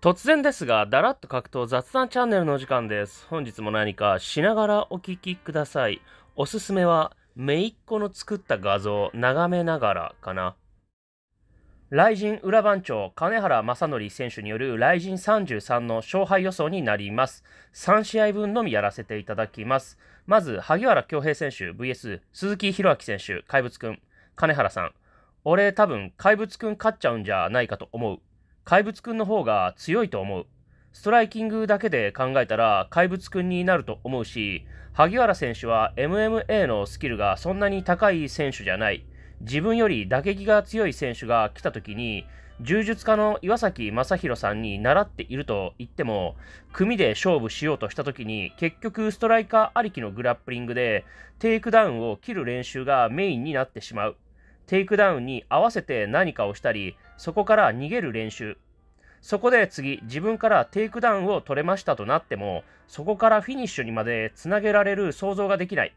突然ですが、だらっと格闘雑談チャンネルの時間です。本日も何かしながらお聞きください。おすすめは、めいっ子の作った画像、を眺めながらかな。雷神裏番長、金原正則選手による雷神33の勝敗予想になります。3試合分のみやらせていただきます。まず、萩原恭平選手 VS 鈴木宏明選手、怪物くん、金原さん。俺多分怪物くん勝っちゃうんじゃないかと思う。怪物くんの方が強いと思う。ストライキングだけで考えたら怪物くんになると思うし、萩原選手は MMA のスキルがそんなに高い選手じゃない。自分より打撃が強い選手が来た時に、柔術家の岩崎正宏さんに習っていると言っても、組で勝負しようとした時に、結局ストライカーありきのグラップリングで、テイクダウンを切る練習がメインになってしまう。テイクダウンに合わせて何かをしたり、そこから逃げる練習。そこで次、自分からテイクダウンを取れましたとなっても、そこからフィニッシュにまでつなげられる想像ができない。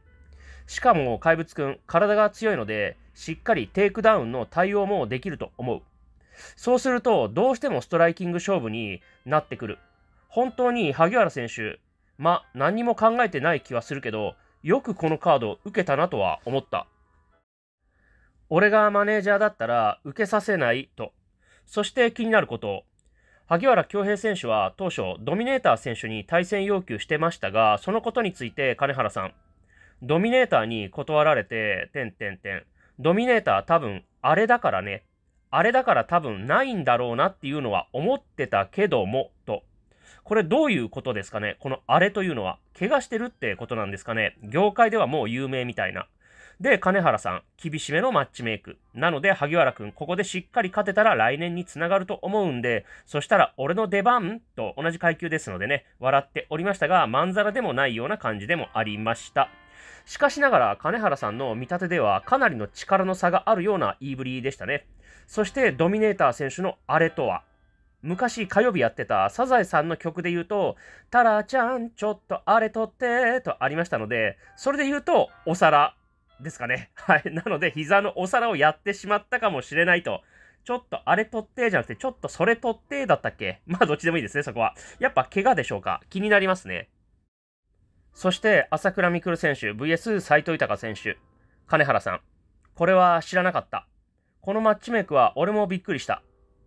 しかも怪物くん、体が強いので、しっかりテイクダウンの対応もできると思う。そうすると、どうしてもストライキング勝負になってくる。本当に萩原選手、ま、何にも考えてない気はするけど、よくこのカードを受けたなとは思った。俺がマネージャーだったら受けさせないと。そして気になること。萩原恭平選手は当初ドミネーター選手に対戦要求してましたが、そのことについて金原さん。ドミネーターに断られて、てんてんてん。ドミネーター多分あれだからね。あれだから多分ないんだろうなっていうのは思ってたけども、と。これどういうことですかねこのあれというのは、怪我してるってことなんですかね業界ではもう有名みたいな。で、金原さん、厳しめのマッチメイク。なので、萩原くん、ここでしっかり勝てたら来年につながると思うんで、そしたら俺の出番と同じ階級ですのでね、笑っておりましたが、まんざらでもないような感じでもありました。しかしながら、金原さんの見立てではかなりの力の差があるような言いぶりでしたね。そして、ドミネーター選手のあれとは、昔火曜日やってたサザエさんの曲で言うと、タラちゃん、ちょっとあれとって、とありましたので、それで言うと、お皿ですかね。はい。なので、膝のお皿をやってしまったかもしれないと。ちょっとあれ取ってじゃなくて、ちょっとそれ取ってだったっけ まあ、どっちでもいいですね、そこは。やっぱ怪我でしょうか気になりますね。そして、朝倉未来選手 VS 斎藤豊選手、金原さん。これは知らなかった。このマッチメイクは俺もびっくりした。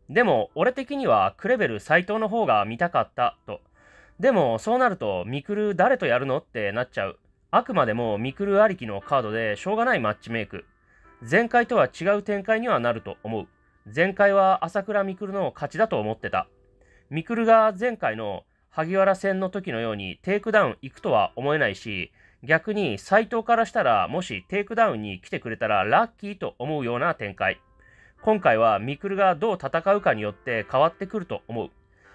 でも、俺的にはクレベル斎藤の方が見たかったと。でも、そうなると、ミクル誰とやるのってなっちゃう。あくまでもミクルありきのカードでしょうがないマッチメイク。前回とは違う展開にはなると思う。前回は朝倉未来の勝ちだと思ってた。未来が前回の萩原戦の時のようにテイクダウン行くとは思えないし、逆に斎藤からしたらもしテイクダウンに来てくれたらラッキーと思うような展開。今回はク来がどう戦うかによって変わってくると思う。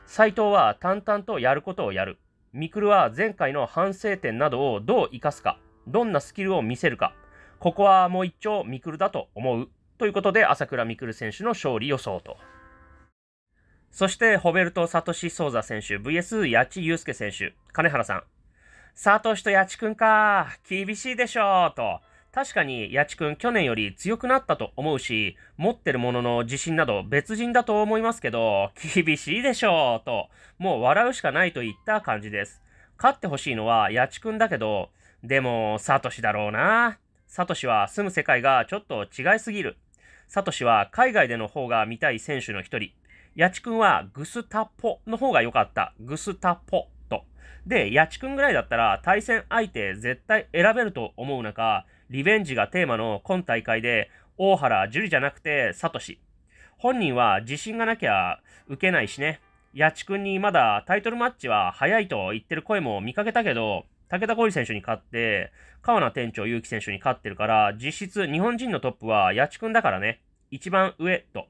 斎藤は淡々とやることをやる。ミクルは前回の反省点などをどう生かすか、どんなスキルを見せるか、ここはもう一丁ミクルだと思う。ということで、朝倉未来選手の勝利予想と。そして、ホベルト・サトシ・ソーザ選手 VS 八千祐介選手、金原さん。サトシと八千くんか、厳しいでしょう、と。確かに、八千くん去年より強くなったと思うし、持ってるものの自信など別人だと思いますけど、厳しいでしょう、と、もう笑うしかないといった感じです。勝ってほしいのは八千くんだけど、でも、サトシだろうな。サトシは住む世界がちょっと違いすぎる。サトシは海外での方が見たい選手の一人。八千くんはグスタポの方が良かった。グスタポで、八千くんぐらいだったら対戦相手絶対選べると思う中、リベンジがテーマの今大会で、大原樹里じゃなくて、サトシ。本人は自信がなきゃ受けないしね。八千くんにまだタイトルマッチは早いと言ってる声も見かけたけど、武田浩二選手に勝って、川名店長祐希選手に勝ってるから、実質日本人のトップは八千くんだからね。一番上と。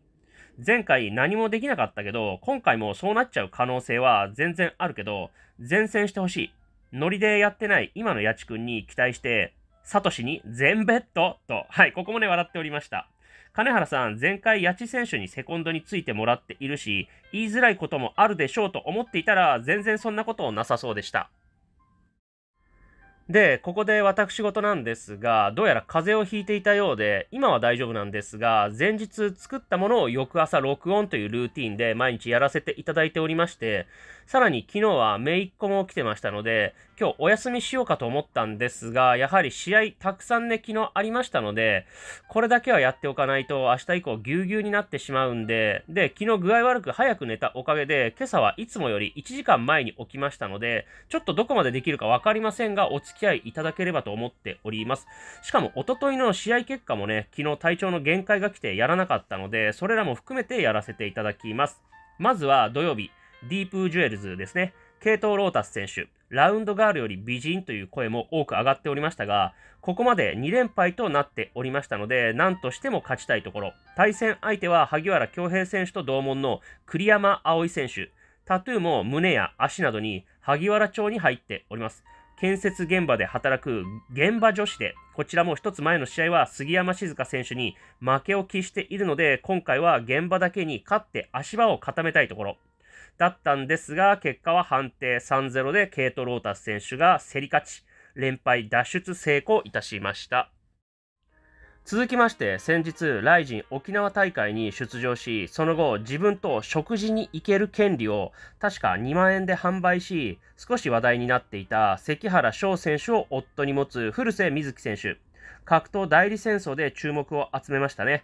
前回何もできなかったけど、今回もそうなっちゃう可能性は全然あるけど、前線してほしい。ノリでやってない今の八千くんに期待して、サトシに全ベッドと、はい、ここもね、笑っておりました。金原さん、前回、八千選手にセコンドについてもらっているし、言いづらいこともあるでしょうと思っていたら、全然そんなことなさそうでした。で、ここで私事なんですが、どうやら風邪をひいていたようで、今は大丈夫なんですが、前日作ったものを翌朝録音というルーティンで毎日やらせていただいておりまして、さらに昨日は姪っ子も来てましたので、今日お休みしようかと思ったんですが、やはり試合たくさんね、昨日ありましたので、これだけはやっておかないと、明日以降ぎゅうぎゅうになってしまうんで、で、昨日具合悪く早く寝たおかげで、今朝はいつもより1時間前に起きましたので、ちょっとどこまでできるかわかりませんが、お付き合いいただければと思っております。しかも、おとといの試合結果もね、昨日体調の限界が来てやらなかったので、それらも含めてやらせていただきます。まずは土曜日、ディープジュエルズですね。ケイト・ロータス選手、ラウンドガールより美人という声も多く上がっておりましたが、ここまで2連敗となっておりましたので、何としても勝ちたいところ。対戦相手は萩原恭平選手と同門の栗山葵選手。タトゥーも胸や足などに萩原町に入っております。建設現場で働く現場女子で、こちらも1つ前の試合は杉山静香選手に負けを喫しているので、今回は現場だけに勝って足場を固めたいところ。だったんですが、結果は判定3-0でケイト・ロータス選手が競り勝ち、連敗脱出成功いたしました。続きまして先日ライジン沖縄大会に出場しその後自分と食事に行ける権利を確か2万円で販売し少し話題になっていた関原翔選手を夫に持つ古瀬瑞希選手格闘代理戦争で注目を集めましたね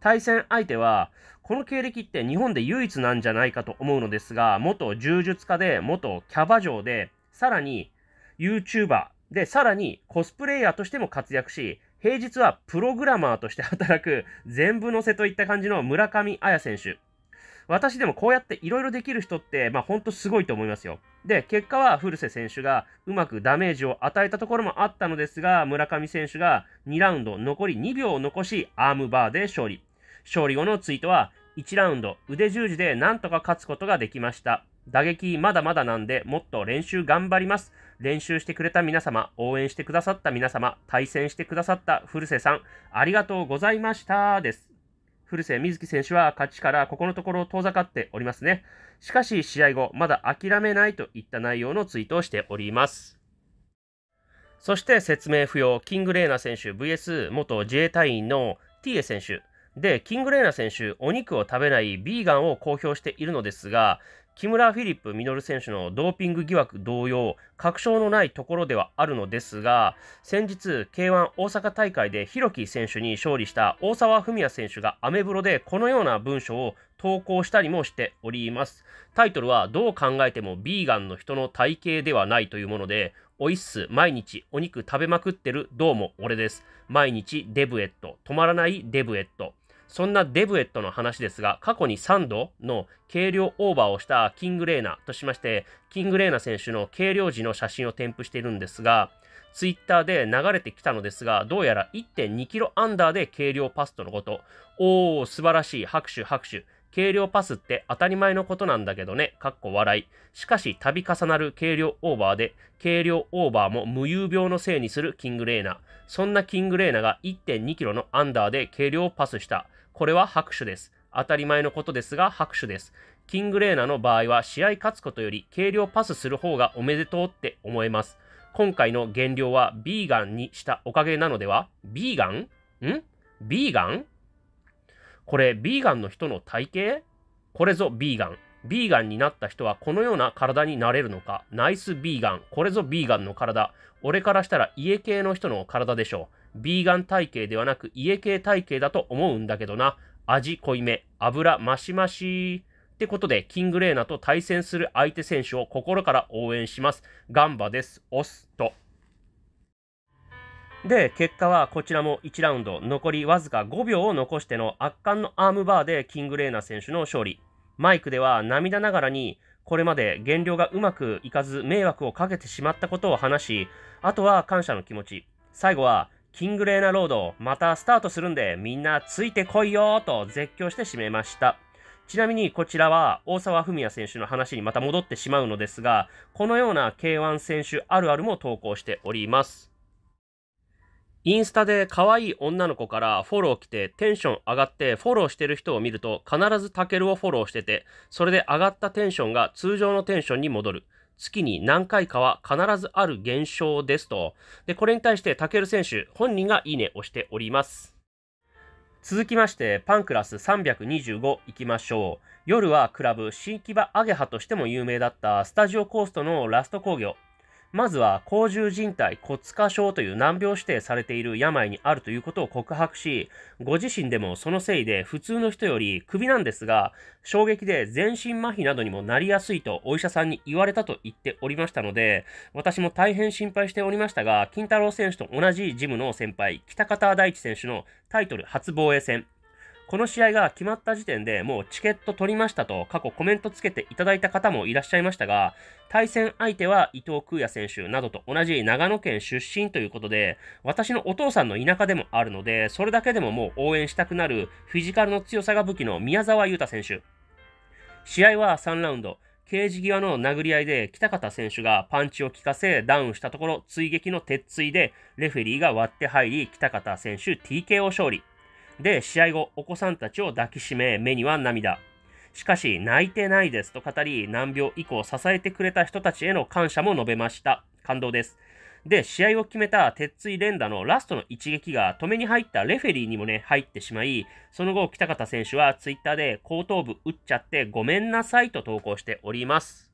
対戦相手はこの経歴って日本で唯一なんじゃないかと思うのですが、元柔術家で、元キャバ嬢で、さらに YouTuber で、さらにコスプレイヤーとしても活躍し、平日はプログラマーとして働く全部乗せといった感じの村上彩選手。私でもこうやっていろいろできる人って、まあほんとすごいと思いますよ。で、結果は古瀬選手がうまくダメージを与えたところもあったのですが、村上選手が2ラウンド残り2秒を残し、アームバーで勝利。勝利後のツイートは、1ラウンド腕十字でなんとか勝つことができました。打撃まだまだなんでもっと練習頑張ります。練習してくれた皆様、応援してくださった皆様、対戦してくださった古瀬さん、ありがとうございましたです。古瀬瑞希選手は勝ちからここのところ遠ざかっておりますね。しかし試合後、まだ諦めないといった内容のツイートをしております。そして説明不要、キングレーナ選手 VS 元自衛隊員の t エ選手。で、キングレーナ選手、お肉を食べないビーガンを公表しているのですが、木村フィリップ・ミノル選手のドーピング疑惑同様、確証のないところではあるのですが、先日、K1 大阪大会で弘樹選手に勝利した大沢文也選手がアメブロでこのような文章を投稿したりもしております。タイトルは、どう考えてもビーガンの人の体型ではないというもので、おいっす、毎日お肉食べまくってる、どうも俺です。毎日デブエット、止まらないデブエット。そんなデブエットの話ですが、過去に3度の軽量オーバーをしたキングレーナとしまして、キングレーナ選手の軽量時の写真を添付しているんですが、ツイッターで流れてきたのですが、どうやら1.2キロアンダーで軽量パスとのこと。おー、素晴らしい。拍手拍手。軽量パスって当たり前のことなんだけどね。かっこ笑い。しかし、度重なる軽量オーバーで、軽量オーバーも無有病のせいにするキングレーナ。そんなキングレーナが1.2キロのアンダーで軽量パスした。これは拍手です。当たり前のことですが拍手です。キングレーナの場合は試合勝つことより軽量パスする方がおめでとうって思えます。今回の減量はビーガンにしたおかげなのではビーガンんビーガンこれビーガンの人の体型これぞビーガン。ビーガンになった人はこのような体になれるのかナイスビーガン。これぞビーガンの体。俺からしたら家系の人の体でしょう。ビーガン体型ではなく家系体型だと思うんだけどな。味濃いめ、油マシマシ。ってことで、キングレーナと対戦する相手選手を心から応援します。ガンバです。オスと。で、結果はこちらも1ラウンド、残りわずか5秒を残しての圧巻のアームバーでキングレーナ選手の勝利。マイクでは涙ながらに、これまで減量がうまくいかず迷惑をかけてしまったことを話し、あとは感謝の気持ち。最後は、キングレーナロード、またスタートするんで、みんなついてこいよと絶叫して締めました。ちなみにこちらは大沢文也選手の話にまた戻ってしまうのですが、このような K1 選手あるあるも投稿しております。インスタで可愛い女の子からフォロー来てテンション上がってフォローしてる人を見ると必ずタケルをフォローしてて、それで上がったテンションが通常のテンションに戻る。月に何回かは必ずある現象ですと。で、これに対してタケル選手本人がいいねをしております。続きまして、パンクラス325いきましょう。夜はクラブ、新木場アゲハとしても有名だったスタジオコーストのラスト工業。まずは、甲獣人体骨化症という難病指定されている病にあるということを告白し、ご自身でもそのせいで普通の人より首なんですが、衝撃で全身麻痺などにもなりやすいとお医者さんに言われたと言っておりましたので、私も大変心配しておりましたが、金太郎選手と同じジムの先輩、北方大地選手のタイトル初防衛戦、この試合が決まった時点でもうチケット取りましたと過去コメントつけていただいた方もいらっしゃいましたが、対戦相手は伊藤空也選手などと同じ長野県出身ということで、私のお父さんの田舎でもあるので、それだけでももう応援したくなるフィジカルの強さが武器の宮沢優太選手。試合は3ラウンド。ケージ際の殴り合いで北方選手がパンチを効かせダウンしたところ追撃の鉄槌でレフェリーが割って入り北方選手 TKO 勝利で、試合後、お子さんたちを抱きしめ、目には涙。しかし、泣いてないですと語り、難病以降支えてくれた人たちへの感謝も述べました。感動です。で、試合を決めた鉄槌連打のラストの一撃が止めに入ったレフェリーにもね、入ってしまい、その後、北方選手は twitter で後頭部打っちゃってごめんなさいと投稿しております。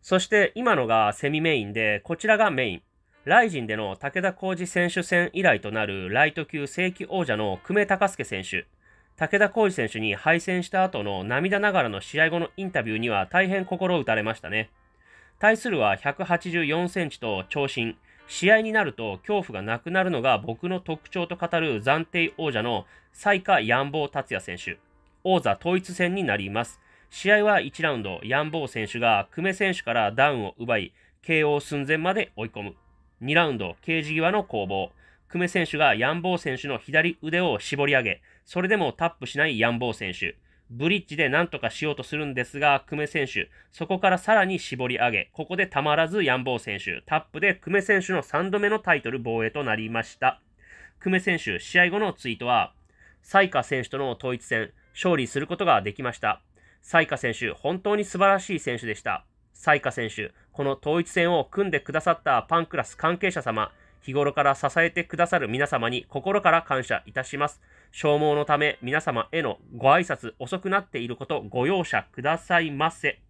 そして今のがセミメインで、こちらがメイン。ライジンでの武田浩二選手戦以来となるライト級正規王者の久米隆介選手、武田浩二選手に敗戦した後の涙ながらの試合後のインタビューには大変心打たれましたね。対するは184センチと長身、試合になると恐怖がなくなるのが僕の特徴と語る暫定王者の最下ヤンボー達也選手、王座統一戦になります。試合は1ラウンド、ヤンボー選手が久米選手からダウンを奪い、KO 寸前まで追い込む。2ラウンド、ケージ際の攻防。久米選手がヤンボー選手の左腕を絞り上げ、それでもタップしないヤンボー選手。ブリッジで何とかしようとするんですが、久米選手、そこからさらに絞り上げ、ここでたまらずヤンボー選手、タップで久米選手の3度目のタイトル防衛となりました。久米選手、試合後のツイートは、サイカ選手との統一戦、勝利することができました。サイカ選手、本当に素晴らしい選手でした。彩加選手、この統一戦を組んでくださったパンクラス関係者様、日頃から支えてくださる皆様に心から感謝いたします。消耗のため皆様へのご挨拶遅くなっていることご容赦くださいませ。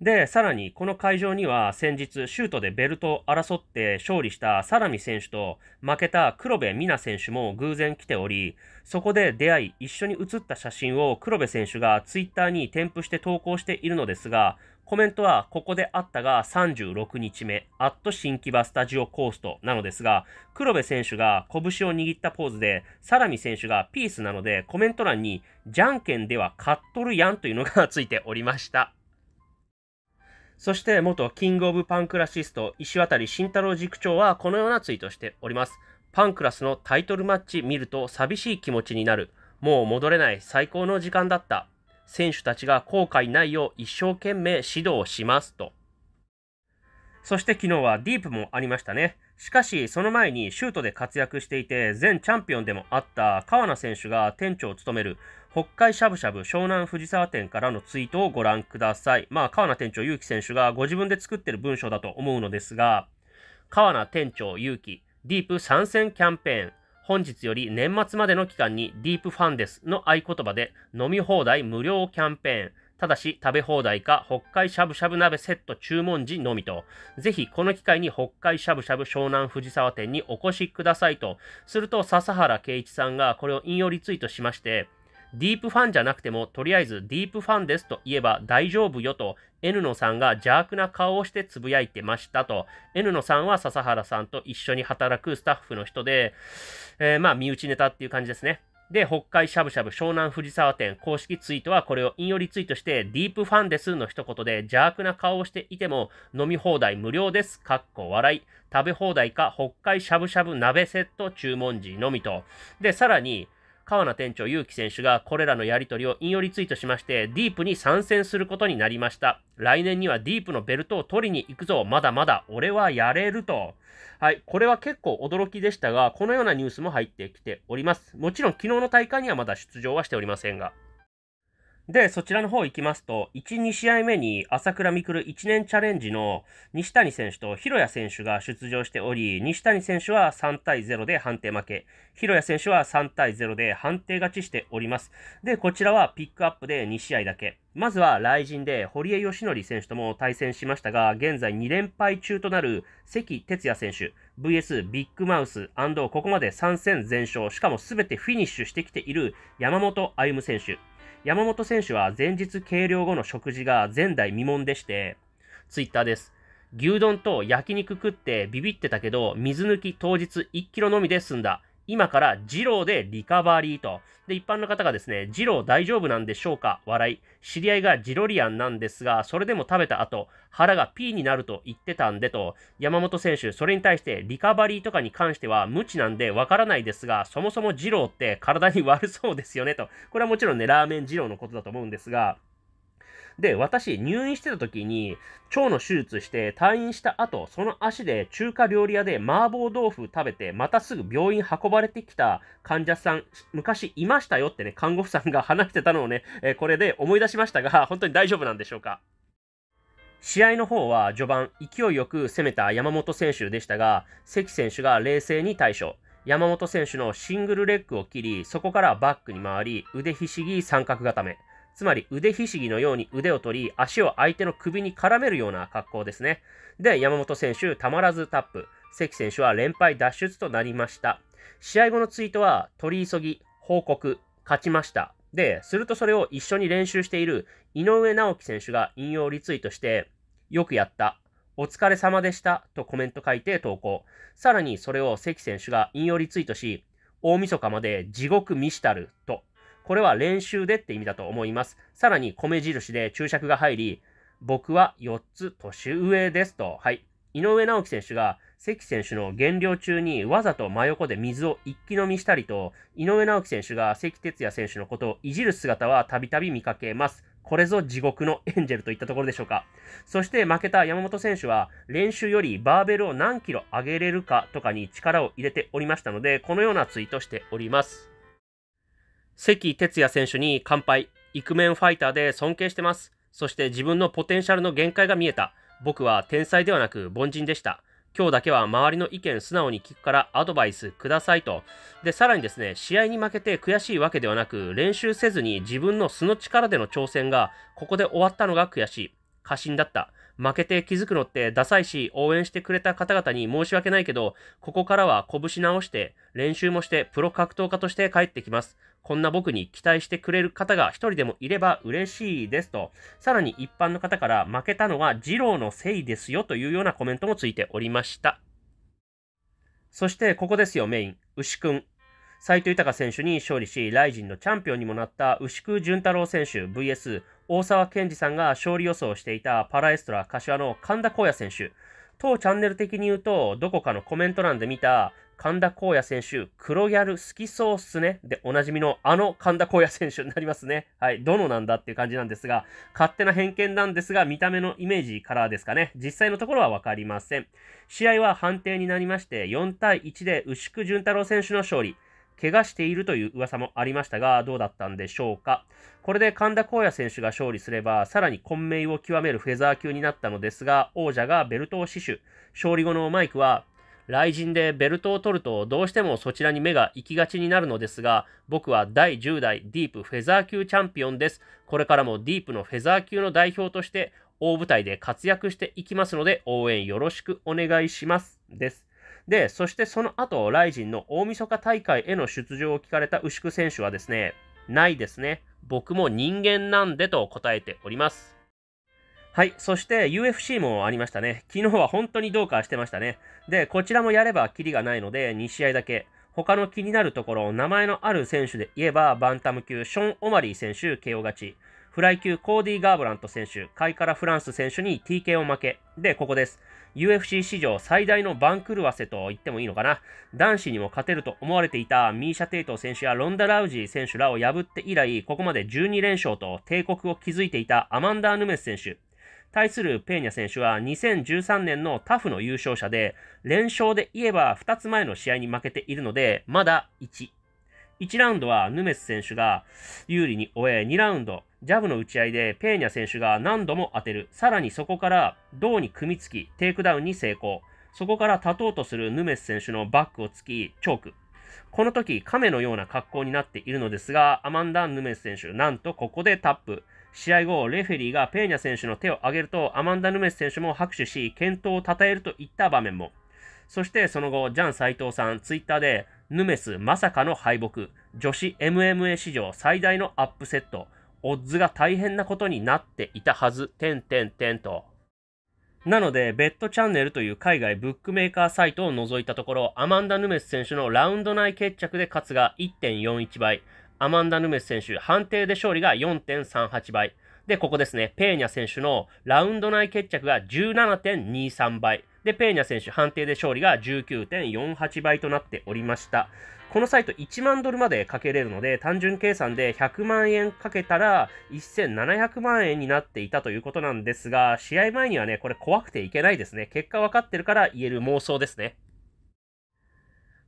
で、さらにこの会場には先日シュートでベルトを争って勝利したサラミ選手と負けた黒部美奈選手も偶然来ており、そこで出会い一緒に写った写真を黒部選手がツイッターに添付して投稿しているのですが、コメントはここであったが36日目、アット新木場スタジオコーストなのですが、黒部選手が拳を握ったポーズで、サラミ選手がピースなのでコメント欄にじゃんけんでは勝っとるやんというのが ついておりました。そして元キングオブパンクラシスト石渡慎太郎塾長はこのようなツイートしております。パンクラスのタイトルマッチ見ると寂しい気持ちになる。もう戻れない最高の時間だった。選手たちが後悔ないよう一生懸命指導しますと。そして昨日はディープもありましたね。しかし、その前にシュートで活躍していて、全チャンピオンでもあった川名選手が店長を務める北海しゃぶしゃぶ湘南藤沢店からのツイートをご覧ください。まあ、川名店長うき選手がご自分で作ってる文章だと思うのですが、川名店長結城、ディープ参戦キャンペーン、本日より年末までの期間にディープファンですの合言葉で飲み放題無料キャンペーン、ただし食べ放題か北海しゃぶしゃぶ鍋セット注文時のみと、ぜひこの機会に北海しゃぶしゃぶ湘南藤沢店にお越しくださいと、すると笹原圭一さんがこれを引用リツイートしまして、ディープファンじゃなくても、とりあえずディープファンですと言えば大丈夫よと、N のさんが邪悪な顔をしてつぶやいてましたと、N のさんは笹原さんと一緒に働くスタッフの人で、えー、まあ、身内ネタっていう感じですね。で、北海しゃぶしゃぶ湘南藤沢店公式ツイートはこれを引用リツイートして、ディープファンですの一言で邪悪な顔をしていても飲み放題無料です。かっこ笑い。食べ放題か北海しゃぶしゃぶ鍋セット注文時のみと。で、さらに、川名店長、うき選手がこれらのやり取りを引用リツイートしまして、ディープに参戦することになりました。来年にはディープのベルトを取りに行くぞ。まだまだ俺はやれると。はい、これは結構驚きでしたが、このようなニュースも入ってきております。もちろん昨日の大会にはまだ出場はしておりませんが。で、そちらの方行きますと、1、2試合目に朝倉未来1年チャレンジの西谷選手と広谷選手が出場しており、西谷選手は3対0で判定負け、広谷選手は3対0で判定勝ちしております。で、こちらはピックアップで2試合だけ。まずは雷神で堀江義則選手とも対戦しましたが、現在2連敗中となる関哲也選手、VS ビッグマウスここまで3戦全勝、しかもすべてフィニッシュしてきている山本歩夢選手。山本選手は前日計量後の食事が前代未聞でして、ツイッターです。牛丼と焼肉食ってビビってたけど、水抜き当日1キロのみで済んだ。今からジローでリカバリーと。で、一般の方がですね、ジロー大丈夫なんでしょうか笑い。知り合いがジロリアンなんですが、それでも食べた後、腹がピーになると言ってたんでと、山本選手、それに対してリカバリーとかに関しては無知なんでわからないですが、そもそもジローって体に悪そうですよねと。これはもちろんね、ラーメンジローのことだと思うんですが、で、私、入院してた時に、腸の手術して退院した後、その足で中華料理屋で麻婆豆腐食べて、またすぐ病院運ばれてきた患者さん、昔いましたよってね、看護婦さんが話してたのをね、えこれで思い出しましたが、本当に大丈夫なんでしょうか試合の方は序盤、勢いよく攻めた山本選手でしたが、関選手が冷静に対処。山本選手のシングルレッグを切り、そこからバックに回り、腕ひしぎ三角固め。つまり腕ひしぎのように腕を取り、足を相手の首に絡めるような格好ですね。で、山本選手、たまらずタップ。関選手は連敗脱出となりました。試合後のツイートは、取り急ぎ、報告、勝ちました。で、するとそれを一緒に練習している井上直樹選手が引用リツイートして、よくやった。お疲れ様でしたとコメント書いて投稿。さらにそれを関選手が引用リツイートし、大晦日まで地獄見したるとこれは練習でって意味だと思います。さらに米印で注釈が入り、僕は4つ年上ですと、はい。井上直樹選手が関選手の減量中にわざと真横で水を一気飲みしたりと、井上直樹選手が関哲也選手のことをいじる姿はたびたび見かけます。これぞ地獄のエンジェルといったところでしょうか。そして負けた山本選手は練習よりバーベルを何キロ上げれるかとかに力を入れておりましたので、このようなツイートしております。関哲也選手に乾杯。イクメンファイターで尊敬してます。そして自分のポテンシャルの限界が見えた。僕は天才ではなく凡人でした。今日だけは周りの意見素直に聞くからアドバイスくださいと。で、さらにですね、試合に負けて悔しいわけではなく、練習せずに自分の素の力での挑戦がここで終わったのが悔しい。過信だった。負けて気づくのってダサいし、応援してくれた方々に申し訳ないけど、ここからは拳直して、練習もして、プロ格闘家として帰ってきます。こんな僕に期待してくれる方が一人でもいれば嬉しいですと、さらに一般の方から負けたのは二郎のせいですよというようなコメントもついておりました。そしてここですよ、メイン。牛くん。斎藤豊選手に勝利し、ライジンのチャンピオンにもなった牛久潤太郎選手 VS 大沢健二さんが勝利予想していたパラエストラ柏の神田光也選手。当チャンネル的に言うと、どこかのコメント欄で見た神田光也選手、黒ギャル好きそうっすね。で、おなじみのあの神田光也選手になりますね。はい。どのなんだっていう感じなんですが、勝手な偏見なんですが、見た目のイメージからですかね。実際のところはわかりません。試合は判定になりまして、4対1で牛久潤太郎選手の勝利。怪我しているという噂もありましたが、どうだったんでしょうか。これで神田光也選手が勝利すれば、さらに混迷を極めるフェザー級になったのですが、王者がベルトを死守。勝利後のマイクは、雷神でベルトを取るとどうしてもそちらに目が行きがちになるのですが、僕は第10代ディープフェザー級チャンピオンです。これからもディープのフェザー級の代表として大舞台で活躍していきますので応援よろしくお願いします。です。で、そしてその後、ライジンの大晦日大会への出場を聞かれた牛久選手はですね、ないですね。僕も人間なんでと答えております。はい。そして UFC もありましたね。昨日は本当にどうかしてましたね。で、こちらもやればキリがないので、2試合だけ。他の気になるところ、名前のある選手で言えば、バンタム級、ショーン・オマリー選手、KO 勝ち。フライ級コーディ・ガーブラント選手、カイカラ・フランス選手に TKO 負け。で、ここです。UFC 史上最大の番狂わせと言ってもいいのかな。男子にも勝てると思われていたミーシャ・テイト選手やロンダ・ラウジー選手らを破って以来、ここまで12連勝と帝国を築いていたアマンダヌメス選手。対するペーニャ選手は2013年のタフの優勝者で、連勝で言えば2つ前の試合に負けているので、まだ1。1ラウンドはヌメス選手が有利に終え、2ラウンド、ジャブの打ち合いでペーニャ選手が何度も当てる。さらにそこから銅に組みつき、テイクダウンに成功。そこから立とうとするヌメス選手のバックを突き、チョーク。この時、亀のような格好になっているのですが、アマンダ・ヌメス選手、なんとここでタップ。試合後、レフェリーがペーニャ選手の手を挙げると、アマンダ・ヌメス選手も拍手し、健闘を称えるといった場面も。そしてその後、ジャン斎藤さん、ツイッターで、ヌメスまさかの敗北、女子 MMA 史上最大のアップセット、オッズが大変なことになっていたはず、てんてんてんと。なので、ベッドチャンネルという海外ブックメーカーサイトを除いたところ、アマンダ・ヌメス選手のラウンド内決着で勝つが1.41倍、アマンダ・ヌメス選手判定で勝利が4.38倍、で、ここですね、ペーニャ選手のラウンド内決着が17.23倍。で、ペーニャ選手、判定で勝利が19.48倍となっておりました。このサイト1万ドルまでかけれるので、単純計算で100万円かけたら1700万円になっていたということなんですが、試合前にはね、これ怖くていけないですね。結果分かってるから言える妄想ですね。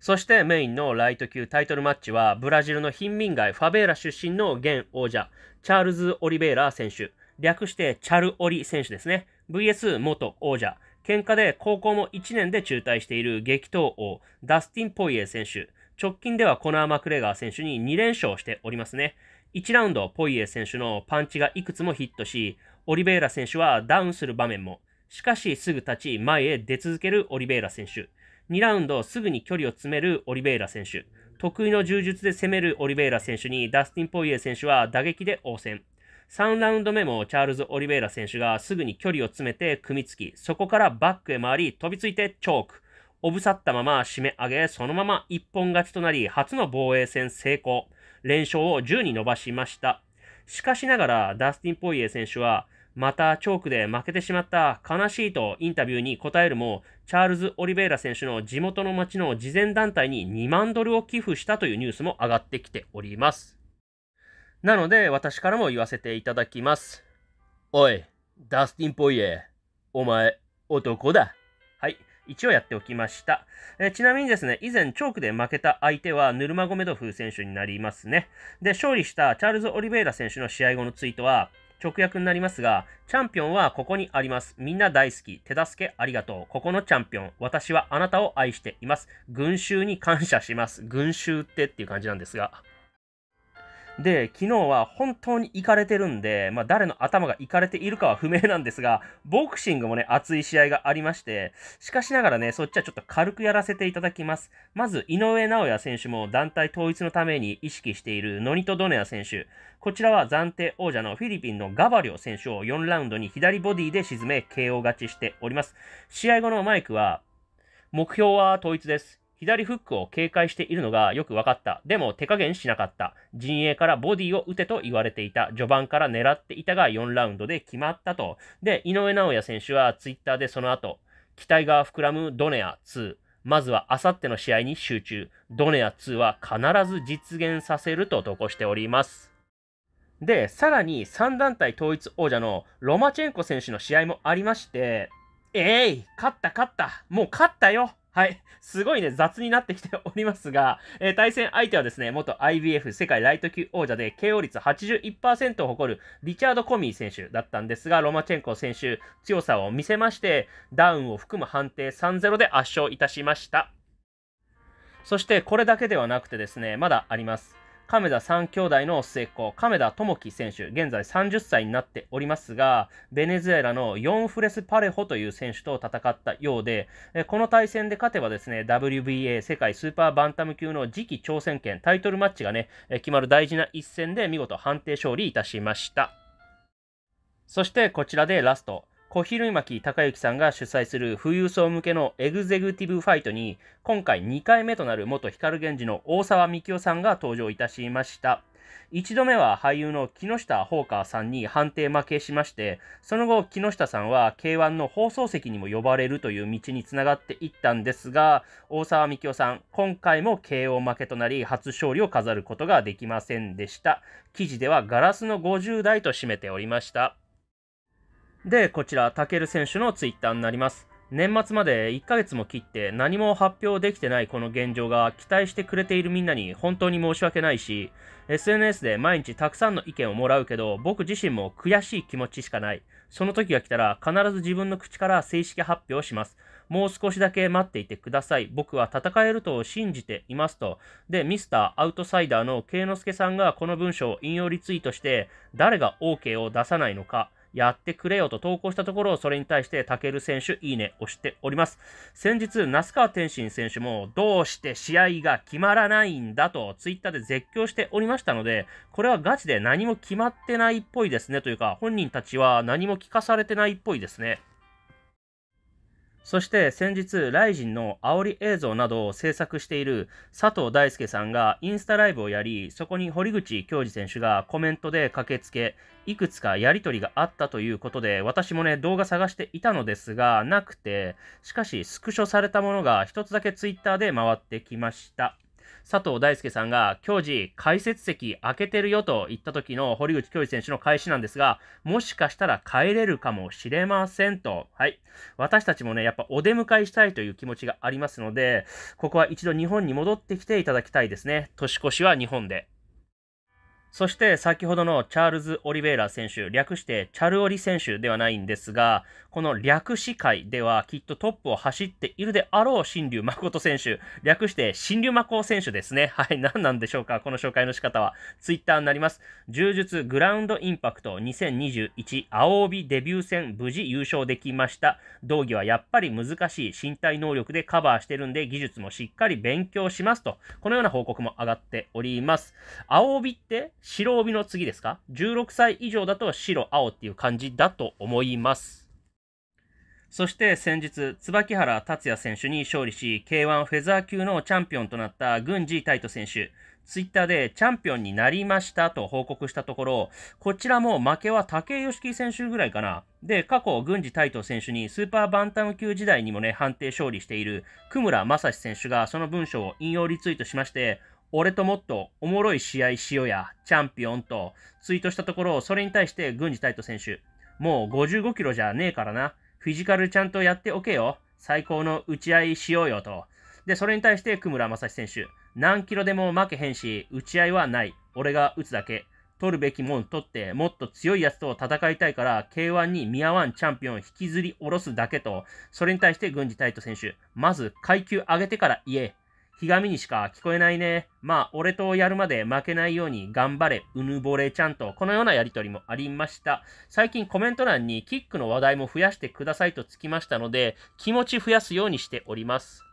そしてメインのライト級タイトルマッチはブラジルの貧民街ファベーラ出身の現王者チャールズ・オリベイラ選手略してチャル・オリ選手ですね VS 元王者喧嘩で高校も1年で中退している激闘王ダスティン・ポイエ選手直近ではコナー・マクレガー選手に2連勝しておりますね1ラウンドポイエ選手のパンチがいくつもヒットしオリベイラ選手はダウンする場面もしかしすぐ立ち前へ出続けるオリベイラ選手2ラウンドすぐに距離を詰めるオリベイラ選手、得意の柔術で攻めるオリベイラ選手にダスティン・ポイエ選手は打撃で応戦。3ラウンド目もチャールズ・オリベイラ選手がすぐに距離を詰めて組みつき、そこからバックへ回り飛びついてチョーク。おぶさったまま締め上げ、そのまま一本勝ちとなり、初の防衛戦成功。連勝を10に伸ばしました。しかしながら、ダスティン・ポイエ選手は、またチョークで負けてしまった悲しいとインタビューに答えるも、チャールズ・オリベイラ選手の地元の町の慈善団体に2万ドルを寄付したというニュースも上がってきております。なので私からも言わせていただきます。おい、ダスティン・ポイエ、お前、男だ。はい。一応やっておきました。えちなみにですね、以前チョークで負けた相手はヌルマゴメドフ選手になりますね。で、勝利したチャールズ・オリベイラ選手の試合後のツイートは、直訳になりますが、チャンピオンはここにあります。みんな大好き。手助けありがとう。ここのチャンピオン。私はあなたを愛しています。群衆に感謝します。群衆ってっていう感じなんですが。で、昨日は本当に行かれてるんで、まあ、誰の頭が行かれているかは不明なんですが、ボクシングもね、熱い試合がありまして、しかしながらね、そっちはちょっと軽くやらせていただきます。まず、井上尚弥選手も団体統一のために意識しているノニト・ドネア選手。こちらは暫定王者のフィリピンのガバリョ選手を4ラウンドに左ボディで沈め、KO 勝ちしております。試合後のマイクは、目標は統一です。左フックを警戒しているのがよく分かった。でも手加減しなかった。陣営からボディを打てと言われていた。序盤から狙っていたが4ラウンドで決まったと。で、井上尚弥選手はツイッターでその後、期待が膨らむドネア2。まずはあさっての試合に集中。ドネア2は必ず実現させると投稿しております。で、さらに3団体統一王者のロマチェンコ選手の試合もありまして、えい、勝った勝った、もう勝ったよはい。すごいね、雑になってきておりますが、えー、対戦相手はですね、元 IBF 世界ライト級王者で KO 率81%を誇るリチャード・コミー選手だったんですが、ロマチェンコ選手、強さを見せまして、ダウンを含む判定3-0で圧勝いたしました。そしてこれだけではなくてですね、まだあります。亀田3兄弟の末っ子、亀田智樹選手、現在30歳になっておりますが、ベネズエラのヨンフレス・パレホという選手と戦ったようで、この対戦で勝てばですね、WBA 世界スーパーバンタム級の次期挑戦権、タイトルマッチがね、決まる大事な一戦で見事判定勝利いたしました。そしてこちらでラスト。小比類巻隆之さんが主催する富裕層向けのエグゼクティブファイトに、今回2回目となる元光源氏の大沢幹おさんが登場いたしました。1度目は俳優の木下ホーカーさんに判定負けしまして、その後、木下さんは K1 の放送席にも呼ばれるという道につながっていったんですが、大沢幹おさん、今回も KO 負けとなり、初勝利を飾ることができませんでした。記事ではガラスの50代と締めておりました。で、こちら、タケル選手のツイッターになります。年末まで1ヶ月も切って何も発表できてないこの現状が期待してくれているみんなに本当に申し訳ないし、SNS で毎日たくさんの意見をもらうけど、僕自身も悔しい気持ちしかない。その時が来たら必ず自分の口から正式発表します。もう少しだけ待っていてください。僕は戦えると信じていますと。で、ミスターアウトサイダーの慶之助さんがこの文章を引用リツイートして、誰が OK を出さないのか。やってくれよと投稿したところ、それに対してタケル選手、いいね、押しております。先日、那須川天心選手も、どうして試合が決まらないんだと、ツイッターで絶叫しておりましたので、これはガチで何も決まってないっぽいですね、というか、本人たちは何も聞かされてないっぽいですね。そして先日、ライジンの煽り映像などを制作している佐藤大輔さんがインスタライブをやり、そこに堀口恭司選手がコメントで駆けつけ、いくつかやり取りがあったということで、私もね、動画探していたのですが、なくて、しかしスクショされたものが一つだけ twitter で回ってきました。佐藤大輔さんが、教授、解説席開けてるよと言った時の堀口教授選手の開始なんですが、もしかしたら帰れるかもしれませんと。はい。私たちもね、やっぱお出迎えしたいという気持ちがありますので、ここは一度日本に戻ってきていただきたいですね。年越しは日本で。そして先ほどのチャールズ・オリベイラ選手、略してチャルオリ選手ではないんですが、この略史界ではきっとトップを走っているであろう新竜誠選手、略して新竜誠選手ですね。はい、何なんでしょうか、この紹介の仕方は。ツイッターになります。柔術グラウンドインパクト2021青帯デビュー戦無事優勝できました。道着はやっぱり難しい身体能力でカバーしてるんで技術もしっかり勉強しますと、このような報告も上がっております。青帯って白帯の次ですか ?16 歳以上だと白、青っていう感じだと思います。そして先日、椿原達也選手に勝利し、K1 フェザー級のチャンピオンとなった郡司イ斗選手、ツイッターでチャンピオンになりましたと報告したところ、こちらも負けは武井良樹選手ぐらいかな。で、過去、郡司イ斗選手にスーパーバンタム級時代にもね、判定勝利している、久村正史選手がその文章を引用リツイートしまして、俺ともっとおもろい試合しようや、チャンピオンとツイートしたところ、それに対して郡司イ斗選手、もう55キロじゃねえからな、フィジカルちゃんとやっておけよ、最高の打ち合いしようよと。で、それに対して久村正史選手、何キロでも負けへんし、打ち合いはない、俺が打つだけ。取るべきもん取って、もっと強いやつと戦いたいから、K1 に見合わんチャンピオン引きずり下ろすだけと、それに対して郡司イ斗選手、まず階級上げてから言え。ひがみにしか聞こえないね。まあ、俺とやるまで負けないように頑張れ、うぬぼれちゃんと、このようなやりとりもありました。最近コメント欄にキックの話題も増やしてくださいとつきましたので、気持ち増やすようにしております。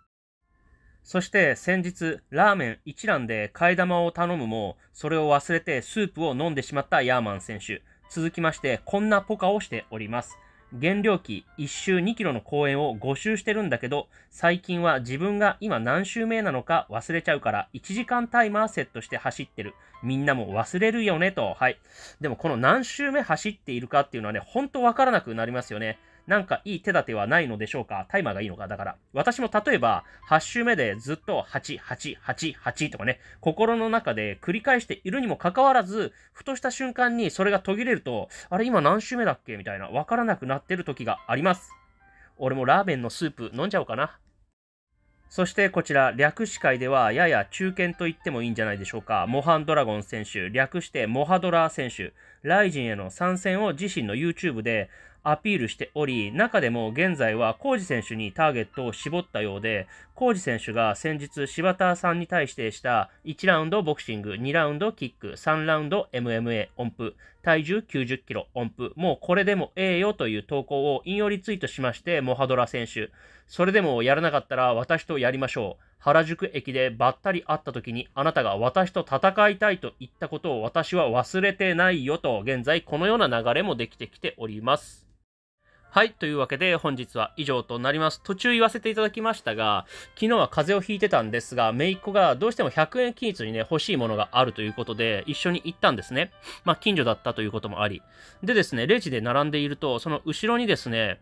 そして先日、ラーメン一蘭で替え玉を頼むも、それを忘れてスープを飲んでしまったヤーマン選手。続きまして、こんなポカをしております。減量期1周2キロの公演を5周してるんだけど、最近は自分が今何周目なのか忘れちゃうから、1時間タイマーセットして走ってる。みんなも忘れるよねと。はい。でもこの何周目走っているかっていうのはね、ほんと分からなくなりますよね。なんかいい手立てはないのでしょうかタイマーがいいのかだから。私も例えば、8周目でずっと8、8、8、8とかね、心の中で繰り返しているにもかかわらず、ふとした瞬間にそれが途切れると、あれ今何周目だっけみたいな、わからなくなってる時があります。俺もラーメンのスープ飲んじゃおうかな。そしてこちら、略視会ではやや中堅と言ってもいいんじゃないでしょうか。モハンドラゴン選手、略してモハドラー選手、ライジンへの参戦を自身の YouTube で、アピールしており、中でも現在は浩二選手にターゲットを絞ったようで、浩二選手が先日柴田さんに対してした1ラウンドボクシング、2ラウンドキック、3ラウンド MMA 音符、体重90キロ音符、もうこれでもええよという投稿を引用リツイートしまして、モハドラ選手、それでもやらなかったら私とやりましょう。原宿駅でばったり会った時にあなたが私と戦いたいと言ったことを私は忘れてないよと現在このような流れもできてきております。はい。というわけで、本日は以上となります。途中言わせていただきましたが、昨日は風邪をひいてたんですが、姪っ子がどうしても100円均一にね、欲しいものがあるということで、一緒に行ったんですね。まあ、近所だったということもあり。でですね、レジで並んでいると、その後ろにですね、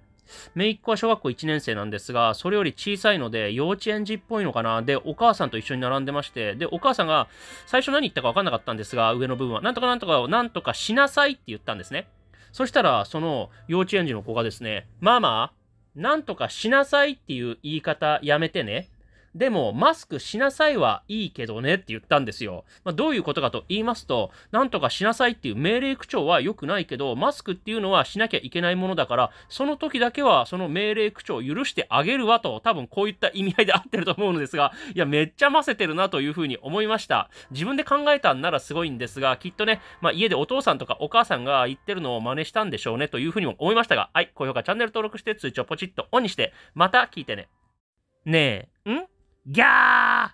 姪っ子は小学校1年生なんですが、それより小さいので、幼稚園児っぽいのかなで、お母さんと一緒に並んでまして、で、お母さんが、最初何言ったかわかんなかったんですが、上の部分は、なんとかなんとかをなんとかしなさいって言ったんですね。そしたら、その幼稚園児の子がですね、ママ、なんとかしなさいっていう言い方やめてね。でも、マスクしなさいはいいけどねって言ったんですよ。まあ、どういうことかと言いますと、なんとかしなさいっていう命令口調は良くないけど、マスクっていうのはしなきゃいけないものだから、その時だけはその命令口調を許してあげるわと、多分こういった意味合いで合ってると思うのですが、いや、めっちゃませてるなというふうに思いました。自分で考えたんならすごいんですが、きっとね、まあ、家でお父さんとかお母さんが言ってるのを真似したんでしょうねというふうにも思いましたが、はい、高評価、チャンネル登録して通知をポチッとオンにして、また聞いてね。ねえ、ん呀。